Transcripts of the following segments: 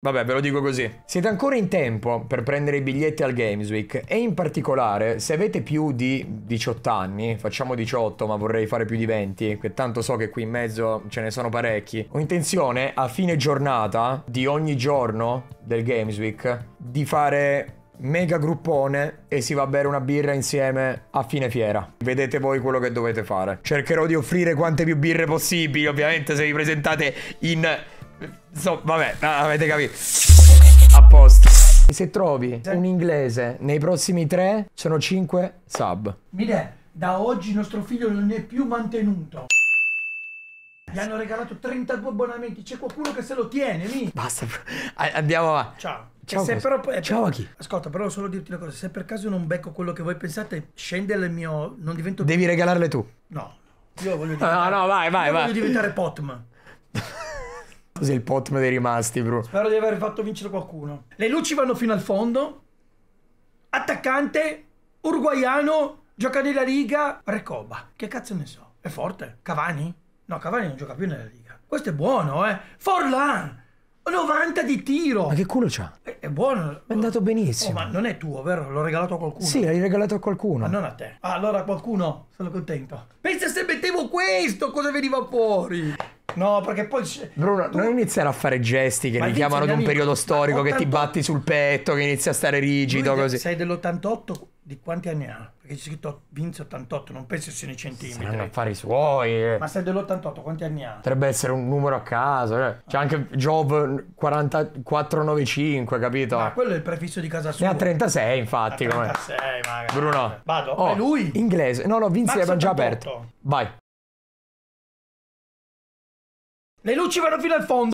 Vabbè, ve lo dico così. Siete ancora in tempo per prendere i biglietti al Games Week e in particolare se avete più di 18 anni, facciamo 18 ma vorrei fare più di 20, che tanto so che qui in mezzo ce ne sono parecchi, ho intenzione a fine giornata di ogni giorno del Games Week di fare mega gruppone e si va a bere una birra insieme a fine fiera. Vedete voi quello che dovete fare. Cercherò di offrire quante più birre possibili, ovviamente se vi presentate in So, vabbè, avete capito. A posto. Se trovi un inglese nei prossimi tre, sono cinque sub. Mire, da oggi nostro figlio non è più mantenuto. Gli hanno regalato 32 abbonamenti, c'è qualcuno che se lo tiene lì. Basta, andiamo avanti. Ciao. Ciao, se però, eh, Ciao a chi? Ascolta, però solo dirti una cosa, se per caso non becco quello che voi pensate, scende il mio... non divento... Devi regalarle tu. No, io voglio diventare... No, no, vai, vai, io vai. Voglio diventare Potma. Così il pot me ne è rimasti, bro. Spero di aver fatto vincere qualcuno. Le luci vanno fino al fondo. Attaccante, uruguaiano, gioca nella Liga. Recoba, che cazzo ne so? È forte? Cavani? No, Cavani non gioca più nella Liga. Questo è buono, eh. Forlan! 90 di tiro! Ma che culo c'ha? È, eh, è, buono. È andato benissimo. Oh, ma non è tuo, vero? L'ho regalato a qualcuno. Sì, l'hai regalato a qualcuno. Ma non a te. Ah, allora qualcuno, sono contento. Pensa se mettevo questo, cosa veniva fuori? No, perché poi. Bruno, tu... non iniziare a fare gesti che ma richiamano ad un periodo storico 88... che ti batti sul petto, che inizia a stare rigido. Lui così. Sei dell'88, di quanti anni ha? Perché c'è scritto Vince 88, non penso siano i centimetri. Saranno affari suoi. Eh. Ma sei dell'88, quanti anni ha? Potrebbe essere un numero a caso. Eh. C'è anche Job 4495, capito? Ma quello è il prefisso di casa sua. Ne ha 36, infatti. 36, magari. Bruno. Vado. Oh, è lui. Inglese. No, no, Vince l'abbiamo già aperto. Vai. Le luci vanno fino al fondo.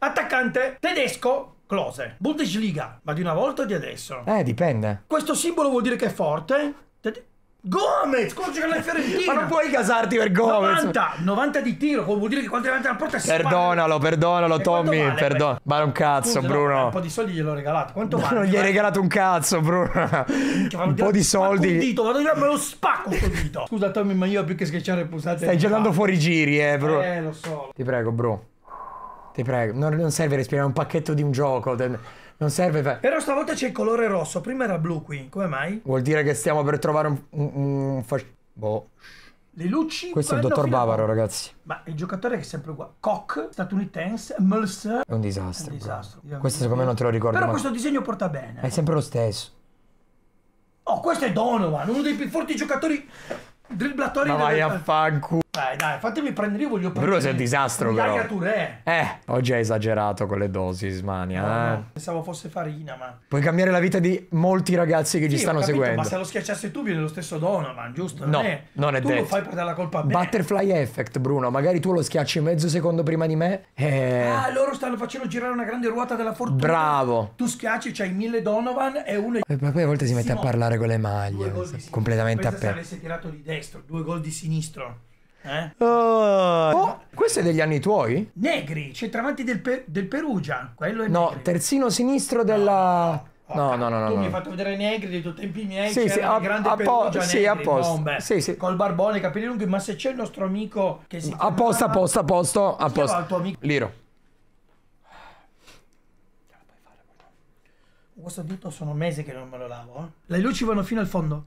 Attaccante tedesco Close. Bundesliga, ma di una volta o di adesso? Eh, dipende. Questo simbolo vuol dire che è forte? Tedesco. Gomez contro la Fiorentina. Ma non puoi casarti per Gomez. 90, 90 di tiro, vuol dire che quando è davanti alla porta si Perdonalo, perdonalo e Tommy, vale perdona. Ma un cazzo, Scusa, Bruno. No, un po' di soldi gliel'ho regalato. Quanto vale? Non gli hai regalato un cazzo, Bruno. un po' di soldi. Un dito, vado via, me lo spacco questo dito. Scusa Tommy, ma io più che schiacciare pulsante. Stai già dando fuori giri, eh, Bruno. Eh, lo so. Ti prego, Bruno. Ti prego, non, non serve respirare un pacchetto di un gioco. Te... Non serve fare. Però stavolta c'è il colore rosso, prima era blu qui, come mai? Vuol dire che stiamo per trovare un... un, un fasc... Boh. Le luci. Questo è il dottor Bavaro, ragazzi. Ma il giocatore è sempre qua. Koch, statunitense, Mulser. È un disastro. È un disastro. Questo secondo me non te lo ricordo. Però mai. questo disegno porta bene. È sempre lo stesso. Oh, questo è Donovan, uno dei più forti giocatori dribblatori. Ma vai a fanculo dai, dai, fatemi prendere, io voglio prendere. Bruno sei un disastro, però. Tagliature, eh. Eh, oggi hai esagerato con le dosi, smania. No, eh. no, pensavo fosse farina, ma. Puoi cambiare la vita di molti ragazzi che sì, ci stanno capito, seguendo. Ma se lo schiacciassi tu, viene lo stesso Donovan, giusto? Non no, è, non è tu detto. Tu lo fai per dare la colpa a me. Butterfly effect, Bruno. Magari tu lo schiacci mezzo secondo prima di me. E... Eh. Ah, loro stanno facendo girare una grande ruota della fortuna. Bravo. Tu schiacci, c'hai mille Donovan e uno. E eh, poi a volte si mette sì, a parlare con le maglie. Completamente a pezzi. Se avesse tirato di destro, due gol di sinistro. Eh? Uh, oh, questo è degli anni tuoi? Negri, centravanti del, per- del Perugia. Quello è no, Negri. terzino sinistro della... No, no, no, no. Tu no. mi hai fatto vedere Negri dei tuoi tempi miei. Sì, sì, a, grande a po- Negri, sì, apposta. Bombe, sì, sì. Col barbone, i capelli lunghi. Ma se c'è il nostro amico che si. Apposta, chiama... apposta, apposta. apposta. Il tuo amico? Liro. Questo dito sono mesi che non me lo lavo. Eh? Le luci vanno fino al fondo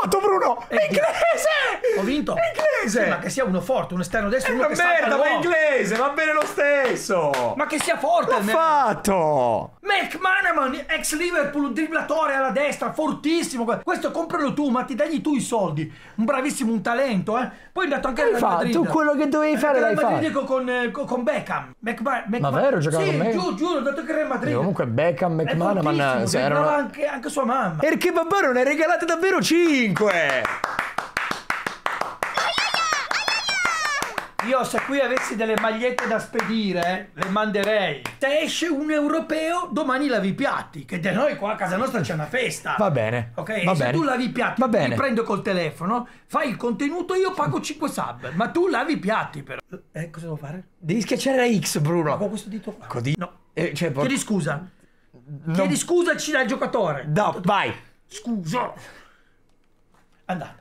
fatto Bruno? È eh, inglese! Ho vinto! È inglese! Sì, ma che sia uno forte, un esterno destro, è uno una eh, che merda, ma è inglese, va bene lo stesso! Ma che sia forte! L'ha fatto! McManaman, ex Liverpool, un dribblatore alla destra, fortissimo! Questo compralo tu, ma ti dagli tu i soldi. Un bravissimo, un talento, eh! Poi è andato anche alla Madrid. tu quello che dovevi fare l'hai fatto. Con, eh, con, con Beckham. Mac, Mac, ma vero, giocava sì, con Beckham? giuro, giuro, dato che era Madrid. E comunque Beckham, McManaman, erano... anche, anche sua mamma. Perché Babà non è regalata davvero 5! 5! Io se qui avessi delle magliette da spedire, le manderei. Se esce un europeo, domani lavi i piatti, che da noi qua a casa nostra c'è una festa. Va bene. Ok? Va e bene. se tu lavi i piatti, va ti prendo col telefono, fai il contenuto, io pago 5 sub, ma tu lavi i piatti però. Eh, cosa devo fare? Devi schiacciare la X, Bruno. Ma con questo dito qua. Codì. No. Eh, cioè, Chiedi scusa. No. Chiedi scusaci dal giocatore. No, vai. Scusa andata.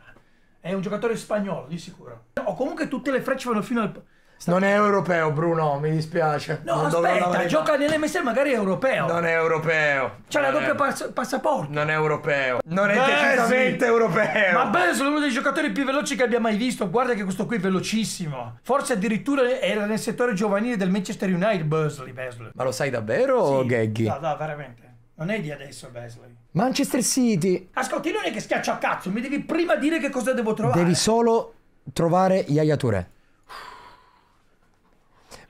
È un giocatore spagnolo, di sicuro. O comunque tutte le frecce vanno fino al... Non è europeo, Bruno, mi dispiace. No, non aspetta, gioca nell'MSL, magari è europeo. Non è europeo. C'ha la doppia pass- passaporto. Non è europeo. Non è Beh, decisamente sì. europeo. Ma beh, è uno dei giocatori più veloci che abbia mai visto. Guarda che questo qui è velocissimo. Forse addirittura era nel settore giovanile del Manchester United, Bursley. Ma lo sai davvero, sì. Gaggy? No, no, veramente. Non è di adesso Besley. Manchester City. Ascolti, non è che schiaccio a cazzo, mi devi prima dire che cosa devo trovare. Devi solo trovare Yaya Touré.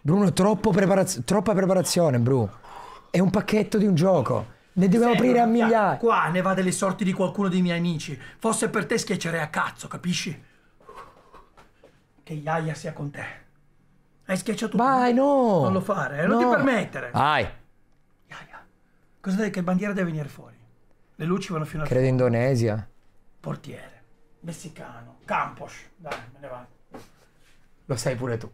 Bruno, preparaz troppa preparazione, Bru. È un pacchetto di un gioco. Ne dobbiamo Sento, aprire a migliaia. Qua ne va delle sorti di qualcuno dei miei amici. Fosse per te schiaccerei a cazzo, capisci? Che Yaya sia con te. Hai schiacciato Vai, no! Non lo fare, eh? non no. ti permettere. Vai. Cosa deve, che bandiera deve venire fuori? Le luci vanno fino a... Credo fuori. Indonesia. Portiere, messicano, Campos. Dai, me ne vado. Lo sai pure tu.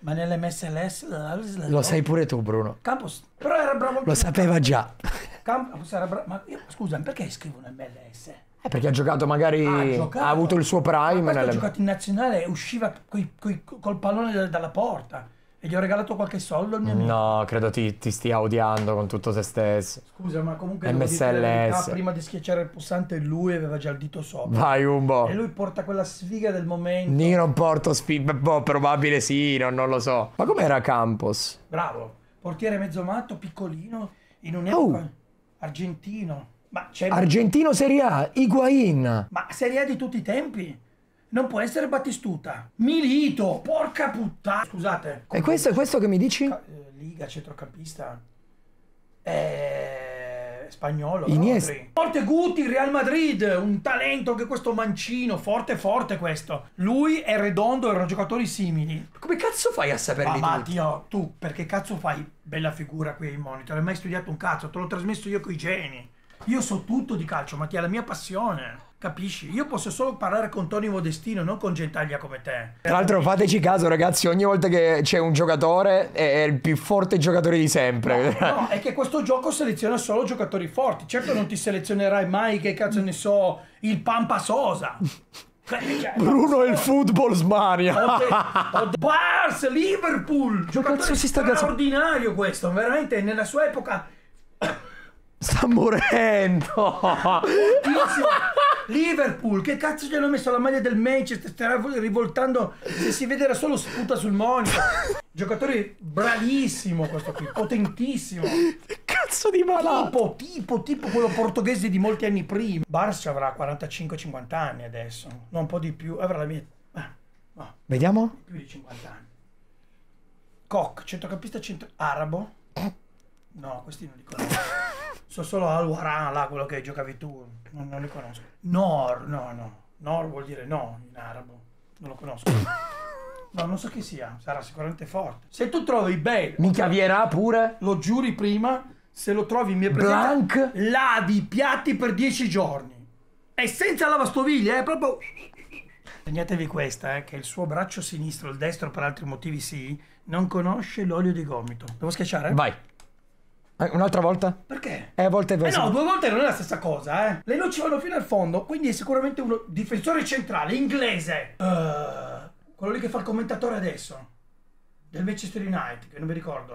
Ma nell'MSLS... La, la, Lo sai pure tu, Bruno. Campos, però era bravo... Lo sapeva già. Campos era bravo... Ma io, scusa, perché un MLS? Eh, perché ha giocato magari... Ha, giocato. ha avuto il suo prime. Ma nella... ha giocato in nazionale e usciva coi, coi, col pallone dalla porta e gli ho regalato qualche soldo al mio amico. No, credo ti, ti, stia odiando con tutto se stesso. Scusa, ma comunque MSLS. prima di schiacciare il pulsante lui aveva già il dito sopra. Vai Umbo. E lui porta quella sfiga del momento. Io non porto sfiga, boh, probabile sì, non, non lo so. Ma com'era Campos? Bravo, portiere mezzo matto, piccolino, in un'epoca oh. argentino. Ma c'è Argentino Serie A, Higuain. Ma Serie A di tutti i tempi non può essere Battistuta. Milito, porca puttana. Scusate. E questo è questo che mi dici? Eh, Liga, centrocampista. Eh, spagnolo. Iniesta. No? Forte Guti, Real Madrid. Un talento anche questo mancino. Forte, forte questo. Lui e redondo, erano giocatori simili. Come cazzo fai a saperli Ma Mattio, tu perché cazzo fai bella figura qui ai monitor? Hai mai studiato un cazzo? Te l'ho trasmesso io coi geni. Io so tutto di calcio, Mattia, è la mia passione. Capisci? Io posso solo parlare con Tony Modestino, non con Gentaglia come te. Tra l'altro fateci caso ragazzi, ogni volta che c'è un giocatore è il più forte giocatore di sempre. No, no, è che questo gioco seleziona solo giocatori forti. Certo non ti selezionerai mai, che cazzo ne so, il Pampa Sosa. Bruno è il cioè, football smania. Ho, de- Bars, Liverpool. Giocatore si sta straordinario cazzo? questo, veramente nella sua epoca... Sta morendo. Fortissimo. Liverpool, che cazzo gli hanno messo la maglia del Manchester? Sta rivoltando se si vede da solo sputa sul monitor. Giocatore bravissimo questo qui, potentissimo. Che cazzo di malato? Tipo, tipo, tipo quello portoghese di molti anni prima. Barça avrà 45-50 anni adesso, non un po' di più, avrà la mia... Ah, no. Vediamo? Più di 50 anni. Koch, centrocampista centro... arabo? No, questi non li conosco. So solo al Warala, quello che giocavi tu, non, non li conosco. Nor, no, no. Nor vuol dire no in arabo, non lo conosco. No, non so chi sia, sarà sicuramente forte. Se tu trovi Bale... Mi chiavierà pure? Lo giuri prima, se lo trovi in mia presenza... Lavi i piatti per dieci giorni. E senza lavastoviglie, eh, proprio... Segnatevi questa, eh, che il suo braccio sinistro, il destro per altri motivi sì, non conosce l'olio di gomito. Devo schiacciare? Vai. Eh, un'altra volta? Perché? Eh, a volte Eh no, due volte non è la stessa cosa, eh. Le noci vanno fino al fondo, quindi è sicuramente un difensore centrale, inglese. Uh, quello lì che fa il commentatore adesso. Del Manchester United, che non mi ricordo.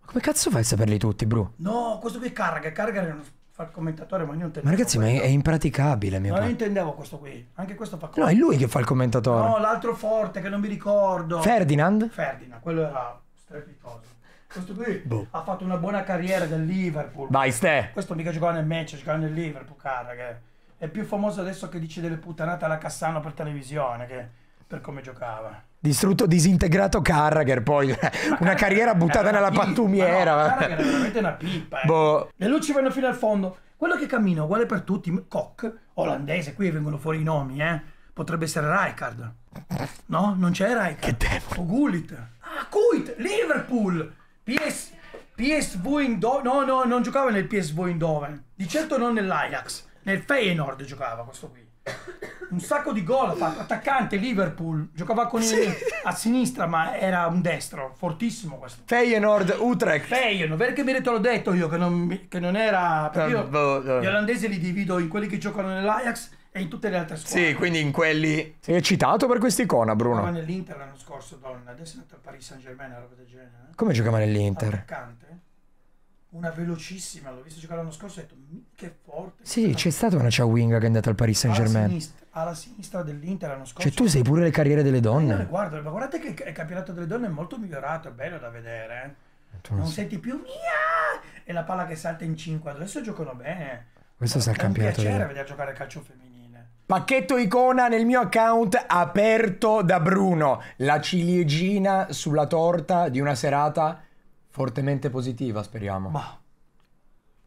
Ma come cazzo fai a saperli tutti, bro? No, questo qui è Carragher. Carragher fa il commentatore, ma io non Ma ragazzi, questo. ma è, è impraticabile, mio No, io intendevo questo qui. Anche questo fa No, è lui che fa il commentatore. No, l'altro forte che non mi ricordo. Ferdinand? Ferdinand, quello era strepitoso. Questo qui boh. ha fatto una buona carriera del Liverpool. Vai, Ste. Questo mica giocava nel match, giocava nel Liverpool, cara. Che è più famoso adesso che dice delle puttanate alla Cassano per televisione che per come giocava. Distrutto, disintegrato Carragher, poi una carriera buttata nella pippa, pattumiera. No, Carragher è veramente una pippa. Eh. Boh. Le luci vanno fino al fondo. Quello che cammina uguale per tutti, Koch, olandese, qui vengono fuori i nomi, eh. Potrebbe essere Rijkaard. No, non c'è Rijkaard. Che tempo. O Gullit. Ah, Kuit, Liverpool. PS, PSV Eindhoven, no, no, non giocava nel PSV in Eindhoven, di certo non nell'Ajax, nel Feyenoord giocava questo qui. Un sacco di gol attaccante Liverpool, giocava con sì. il, a sinistra ma era un destro, fortissimo questo. Feyenoord Utrecht. Feyenoord, perché mi te l'ho detto io che non, che non era... Perché cioè, io, boh, gli olandesi li divido in quelli che giocano nell'Ajax e in tutte le altre squadre. Sì, quindi in quelli... Sei eccitato per quest'icona, Bruno? Giocava nell'Inter l'anno scorso, donna, adesso è andato al Paris Saint-Germain, una roba del genere. Eh. Come giocava nell'Inter? Attaccante. Una velocissima, l'ho visto giocare l'anno scorso e ho detto, che forte. Sì, c'è stata una Chawinga che è andata al Paris Saint-Germain. Alla sinistra, dell'Inter l'anno scorso. Cioè tu sei pure le carriere delle eh, donne. Ma guardo, ma guardate che il campionato delle donne è molto migliorato, è bello da vedere. Eh. Non, non senti più, Mia! e la palla che salta in 5, adesso giocano bene. Questo sarà il campionato. È piacere vedere giocare calcio femminile. Pacchetto icona nel mio account aperto da Bruno, la ciliegina sulla torta di una serata fortemente positiva, speriamo. Bah.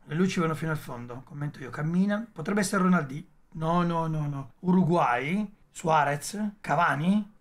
Le luci vanno fino al fondo, commento io, cammina. Potrebbe essere Ronaldi. No, no, no, no. Uruguay, Suarez, Cavani.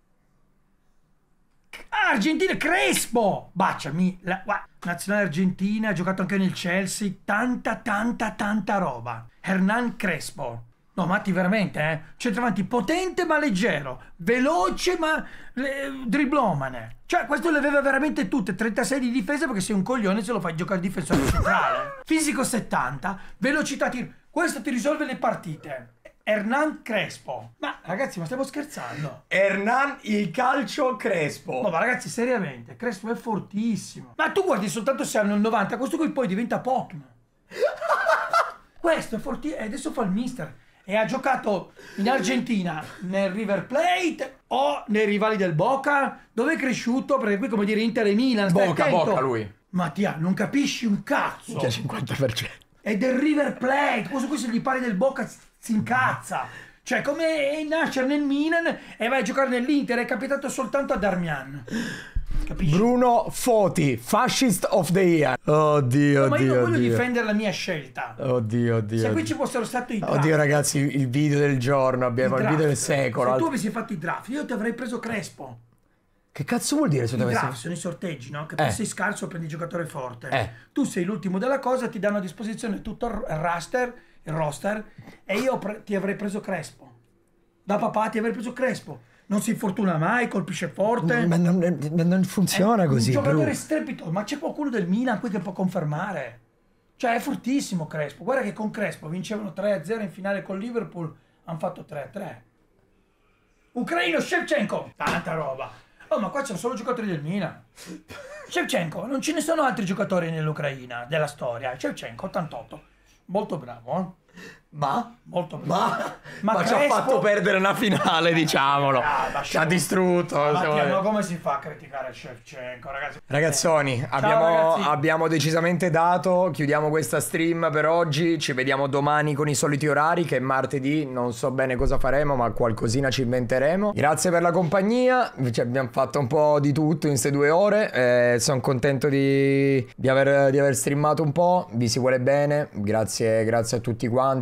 Ah, Argentina, Crespo! Baciami. La, la, nazionale argentina, ha giocato anche nel Chelsea. Tanta, tanta, tanta roba. Hernan Crespo. No, Matti veramente, eh. Centravanti cioè, potente ma leggero, veloce ma le, driblomane. Cioè, questo le aveva veramente tutte, 36 di difesa perché sei un coglione se lo fai giocare difensore centrale. Fisico 70, velocità tiro. Questo ti risolve le partite. Hernan Crespo. Ma ragazzi, ma stiamo scherzando? Hernan il calcio Crespo. No, ma ragazzi, seriamente, Crespo è fortissimo. Ma tu guardi soltanto se hanno il 90, questo qui poi diventa Pokémon. questo è fortissimo. E adesso fa il mister e ha giocato in Argentina, nel River Plate o nei rivali del Boca, dove è cresciuto, perché qui come dire Inter e Milan, Boca, Boca lui. Mattia, non capisci un cazzo. Minchia 50%. È del River Plate, questo qui se gli parli del Boca si incazza. Cioè, come nascere nel Milan e vai a giocare nell'Inter, è capitato soltanto a Darmian. Capisci? Bruno Foti, fascist of the year. Oddio, no, ma io voglio oddio. difendere la mia scelta. Oddio, oddio. Se qui ci fossero stati i draft. Oddio, ragazzi, il video del giorno abbiamo, il, il video del secolo. Se tu avessi fatto i draft, io ti avrei preso Crespo. Che cazzo vuol dire se I draft sono i sorteggi, no? Che tu eh. sei scarso prendi il giocatore forte. Eh. Tu sei l'ultimo della cosa, ti danno a disposizione tutto il roster, il roster e io ti avrei preso Crespo. Da papà ti avrei preso Crespo non si infortuna mai, colpisce forte. Ma non, non funziona è eh, così. Un giocatore Bru. strepitoso, ma c'è qualcuno del Milan qui che può confermare. Cioè è fortissimo Crespo. Guarda che con Crespo vincevano 3-0 in finale con Liverpool, hanno fatto 3-3. Ucraino Shevchenko, tanta roba. Oh, ma qua c'è solo giocatori del Milan. Shevchenko, non ce ne sono altri giocatori nell'Ucraina della storia. Shevchenko 88. Molto bravo, eh? Ma? Molto ma, ma, ma ci ha fatto perdere una finale, ah, diciamolo. Ah, ci ha distrutto. Ma come si fa a criticare Shevchenko, ragazzi? Ragazzoni, eh, Ciao, abbiamo, abbiamo, decisamente dato. Chiudiamo questa stream per oggi. Ci vediamo domani con i soliti orari, che è martedì non so bene cosa faremo, ma qualcosina ci inventeremo. Grazie per la compagnia. Ci abbiamo fatto un po' di tutto in queste due ore. Eh, Sono contento di, di, aver, di aver streamato un po'. Vi si vuole bene. Grazie, grazie a tutti quanti.